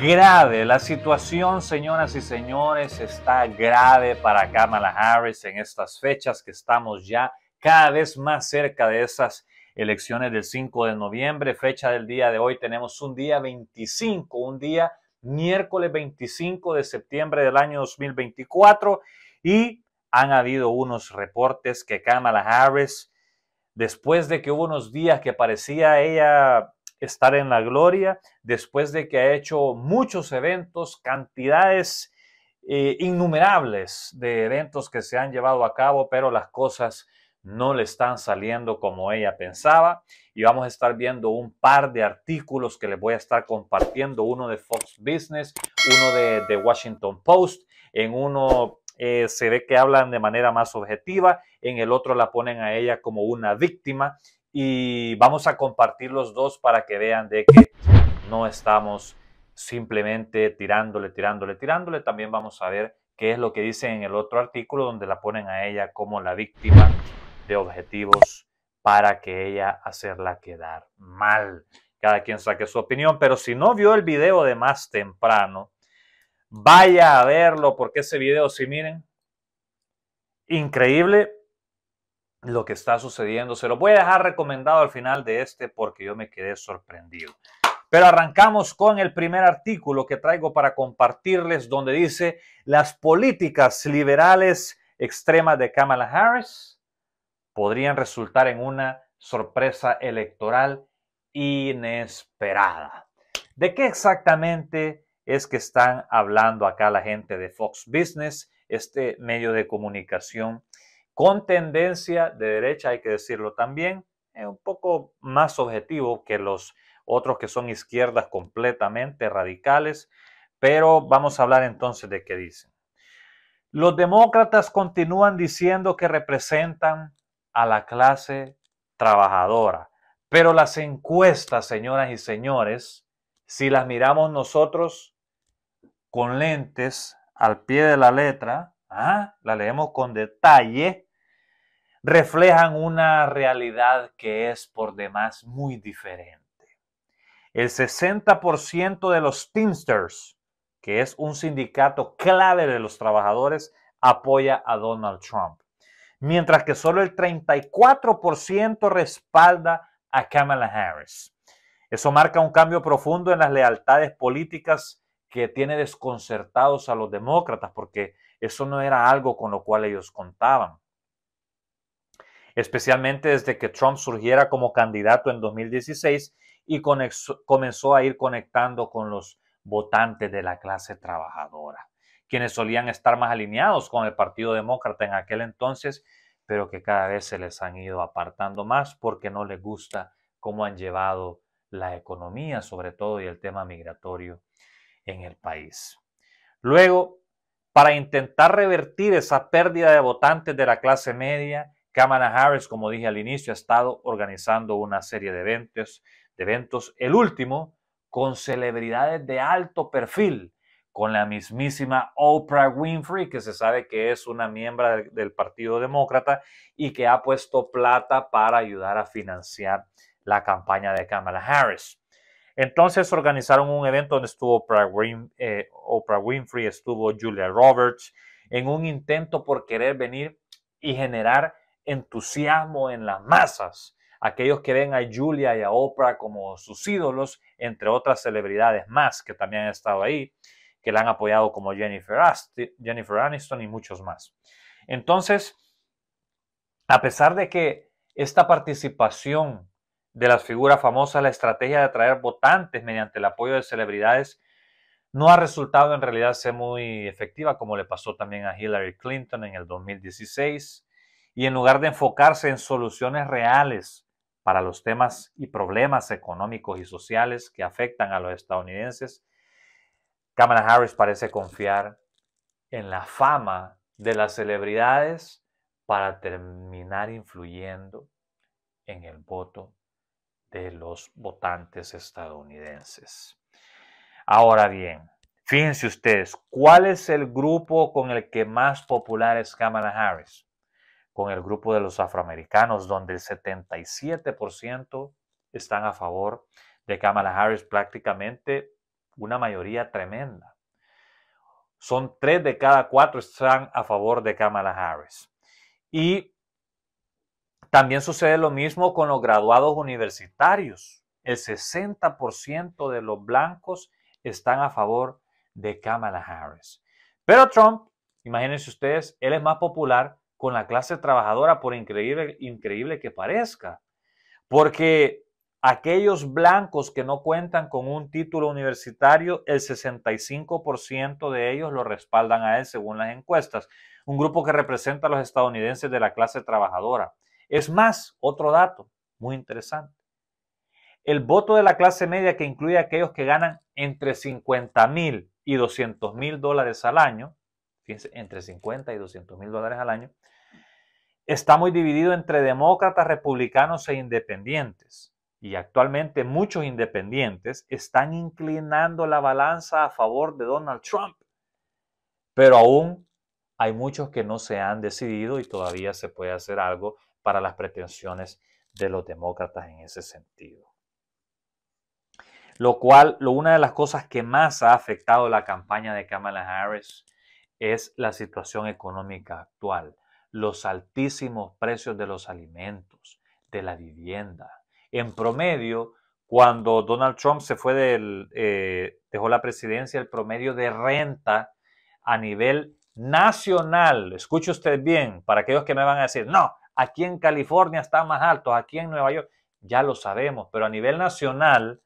grave. La situación, señoras y señores, está grave para Kamala Harris en estas fechas que estamos ya cada vez más cerca de esas elecciones del 5 de noviembre, fecha del día de hoy. Tenemos un día 25, un día miércoles 25 de septiembre del año 2024 y han habido unos reportes que Kamala Harris, después de que hubo unos días que parecía ella estar en la gloria después de que ha hecho muchos eventos, cantidades eh, innumerables de eventos que se han llevado a cabo, pero las cosas no le están saliendo como ella pensaba. Y vamos a estar viendo un par de artículos que les voy a estar compartiendo, uno de Fox Business, uno de The Washington Post, en uno eh, se ve que hablan de manera más objetiva, en el otro la ponen a ella como una víctima y vamos a compartir los dos para que vean de que no estamos simplemente tirándole, tirándole, tirándole. También vamos a ver qué es lo que dice en el otro artículo donde la ponen a ella como la víctima de objetivos para que ella hacerla quedar mal. Cada quien saque su opinión, pero si no vio el video de más temprano, vaya a verlo porque ese video, si miren, increíble, lo que está sucediendo. Se lo voy a dejar recomendado al final de este porque yo me quedé sorprendido. Pero arrancamos con el primer artículo que traigo para compartirles donde dice las políticas liberales extremas de Kamala Harris podrían resultar en una sorpresa electoral inesperada. ¿De qué exactamente es que están hablando acá la gente de Fox Business, este medio de comunicación con tendencia de derecha, hay que decirlo también, es un poco más objetivo que los otros que son izquierdas completamente radicales, pero vamos a hablar entonces de qué dicen. Los demócratas continúan diciendo que representan a la clase trabajadora, pero las encuestas, señoras y señores, si las miramos nosotros con lentes al pie de la letra, Ah, la leemos con detalle, reflejan una realidad que es por demás muy diferente. El 60% de los Teamsters, que es un sindicato clave de los trabajadores, apoya a Donald Trump, mientras que solo el 34% respalda a Kamala Harris. Eso marca un cambio profundo en las lealtades políticas que tiene desconcertados a los demócratas, porque eso no era algo con lo cual ellos contaban. Especialmente desde que Trump surgiera como candidato en 2016 y comenzó a ir conectando con los votantes de la clase trabajadora, quienes solían estar más alineados con el Partido Demócrata en aquel entonces, pero que cada vez se les han ido apartando más porque no les gusta cómo han llevado la economía, sobre todo, y el tema migratorio en el país. Luego, para intentar revertir esa pérdida de votantes de la clase media. Kamala Harris, como dije al inicio, ha estado organizando una serie de eventos, de eventos, el último con celebridades de alto perfil, con la mismísima Oprah Winfrey, que se sabe que es una miembro del, del Partido Demócrata y que ha puesto plata para ayudar a financiar la campaña de Kamala Harris. Entonces organizaron un evento donde estuvo eh, Oprah, Winfrey, estuvo Julia Roberts, en un intento por querer venir y generar entusiasmo en las masas. Aquellos que ven a Julia y a Oprah como sus ídolos, entre otras celebridades más que también han estado ahí, que la han apoyado como Jennifer Aniston y muchos más. Entonces, a pesar de que esta participación de las figuras famosas, la estrategia de atraer votantes mediante el apoyo de celebridades no ha resultado en realidad ser muy efectiva, como le pasó también a Hillary Clinton en el 2016, y en lugar de enfocarse en soluciones reales para los temas y problemas económicos y sociales que afectan a los estadounidenses, Kamala Harris parece confiar en la fama de las celebridades para terminar influyendo en el voto de los votantes estadounidenses. Ahora bien, fíjense ustedes, ¿cuál es el grupo con el que más popular es Kamala Harris? Con el grupo de los afroamericanos, donde el 77% están a favor de Kamala Harris, prácticamente una mayoría tremenda. Son tres de cada cuatro están a favor de Kamala Harris. Y también sucede lo mismo con los graduados universitarios. El 60% de los blancos están a favor de Kamala Harris. Pero Trump, imagínense ustedes, él es más popular con la clase trabajadora, por increíble, increíble que parezca. Porque aquellos blancos que no cuentan con un título universitario, el 65% de ellos lo respaldan a él según las encuestas, un grupo que representa a los estadounidenses de la clase trabajadora. Es más, otro dato muy interesante. El voto de la clase media, que incluye a aquellos que ganan entre 50 mil y 200 mil dólares al año, fíjense, entre 50 y 200 mil dólares al año, está muy dividido entre demócratas, republicanos e independientes. Y actualmente muchos independientes están inclinando la balanza a favor de Donald Trump. Pero aún hay muchos que no se han decidido y todavía se puede hacer algo para las pretensiones de los demócratas en ese sentido. Lo cual, una de las cosas que más ha afectado la campaña de Kamala Harris es la situación económica actual, los altísimos precios de los alimentos, de la vivienda. En promedio, cuando Donald Trump se fue del, eh, dejó la presidencia, el promedio de renta a nivel nacional, escuche usted bien, para aquellos que me van a decir, no, aquí en California está más alto, aquí en Nueva York, ya lo sabemos, pero a nivel nacional,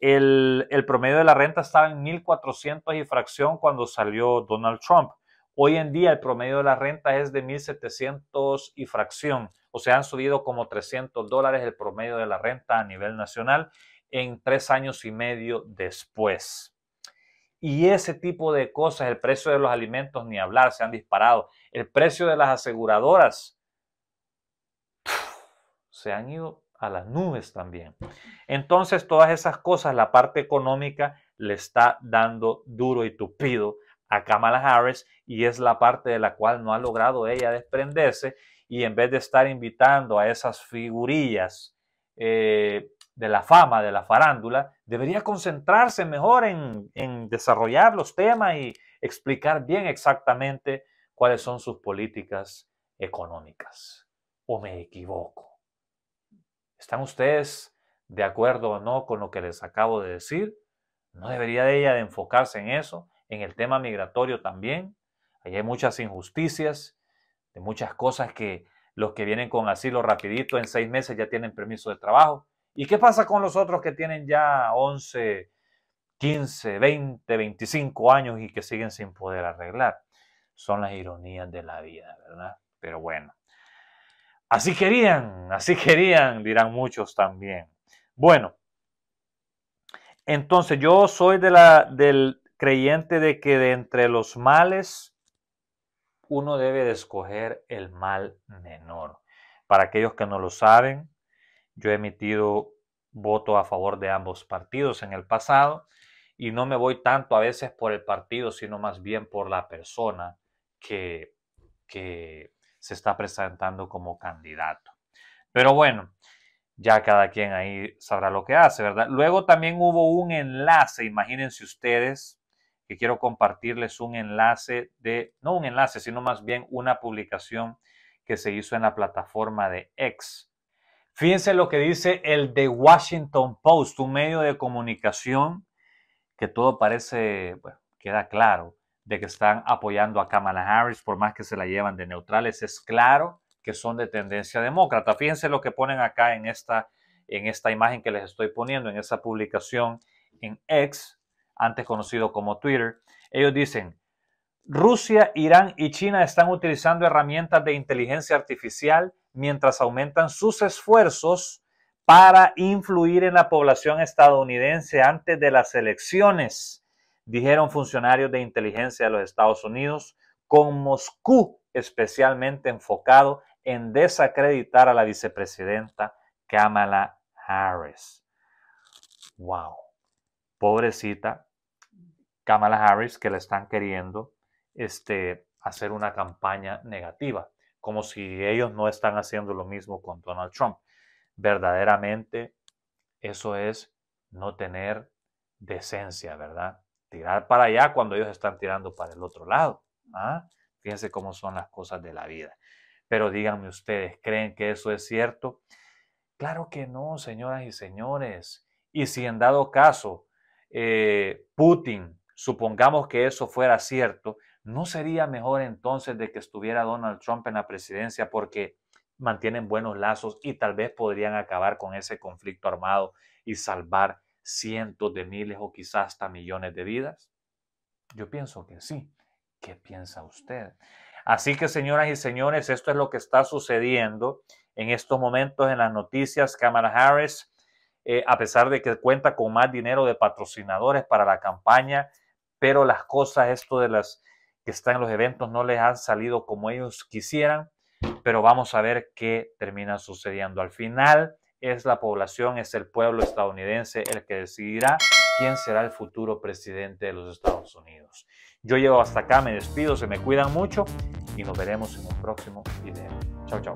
el, el promedio de la renta estaba en 1.400 y fracción cuando salió Donald Trump. Hoy en día el promedio de la renta es de 1.700 y fracción, o sea, han subido como 300 dólares el promedio de la renta a nivel nacional en tres años y medio después. Y ese tipo de cosas, el precio de los alimentos, ni hablar, se han disparado. El precio de las aseguradoras se han ido a las nubes también. Entonces, todas esas cosas, la parte económica le está dando duro y tupido a Kamala Harris y es la parte de la cual no ha logrado ella desprenderse y en vez de estar invitando a esas figurillas eh, de la fama, de la farándula, debería concentrarse mejor en desarrollar los temas y explicar bien exactamente cuáles son sus políticas económicas. ¿O me equivoco? ¿Están ustedes de acuerdo o no con lo que les acabo de decir? ¿No debería de ella de enfocarse en eso, en el tema migratorio también? Allí hay muchas injusticias, de muchas cosas que los que vienen con asilo rapidito en seis meses ya tienen permiso de trabajo. ¿Y qué pasa con los otros que tienen ya 11, 15, 20, 25 años y que siguen sin poder arreglar? Son las ironías de la vida, ¿verdad? Pero bueno. Así querían, así querían, dirán muchos también. Bueno, entonces yo soy de la, del creyente de que de entre los males uno debe escoger el mal menor. Para aquellos que no lo saben, yo he emitido voto a favor de ambos partidos en el pasado y no me voy tanto a veces por el partido, sino más bien por la persona que, que se está presentando como candidato. Pero bueno, ya cada quien ahí sabrá lo que hace, ¿verdad? Luego también hubo un enlace, imagínense ustedes, que quiero compartirles un enlace de, no un enlace, sino más bien una publicación que se hizo en la plataforma de X. Fíjense lo que dice el The Washington Post, un medio de comunicación que todo parece, bueno, queda claro, de que están apoyando a Kamala Harris, por más que se la llevan de neutrales, es claro que son de tendencia demócrata. Fíjense lo que ponen acá en esta, en esta imagen que les estoy poniendo, en esa publicación en X, antes conocido como Twitter. Ellos dicen, Rusia, Irán y China están utilizando herramientas de inteligencia artificial mientras aumentan sus esfuerzos para influir en la población estadounidense antes de las elecciones dijeron funcionarios de inteligencia de los Estados Unidos, con Moscú especialmente enfocado en desacreditar a la vicepresidenta Kamala Harris. ¡Wow! Pobrecita Kamala Harris que le están queriendo este, hacer una campaña negativa, como si ellos no están haciendo lo mismo con Donald Trump. Verdaderamente, eso es no tener decencia, ¿verdad? tirar para allá cuando ellos están tirando para el otro lado. ¿ah? Fíjense cómo son las cosas de la vida. Pero díganme ustedes, ¿creen que eso es cierto? Claro que no, señoras y señores. Y si en dado caso eh, Putin, supongamos que eso fuera cierto, ¿no sería mejor entonces de que estuviera Donald Trump en la presidencia porque mantienen buenos lazos y tal vez podrían acabar con ese conflicto armado y salvar cientos de miles o quizás hasta millones de vidas? Yo pienso que sí. ¿Qué piensa usted? Así que, señoras y señores, esto es lo que está sucediendo en estos momentos en las noticias. cámara Harris, eh, a pesar de que cuenta con más dinero de patrocinadores para la campaña, pero las cosas, esto de las que están en los eventos, no les han salido como ellos quisieran. Pero vamos a ver qué termina sucediendo. Al final, es la población, es el pueblo estadounidense el que decidirá quién será el futuro presidente de los Estados Unidos. Yo llego hasta acá, me despido, se me cuidan mucho y nos veremos en un próximo video. Chao, chao.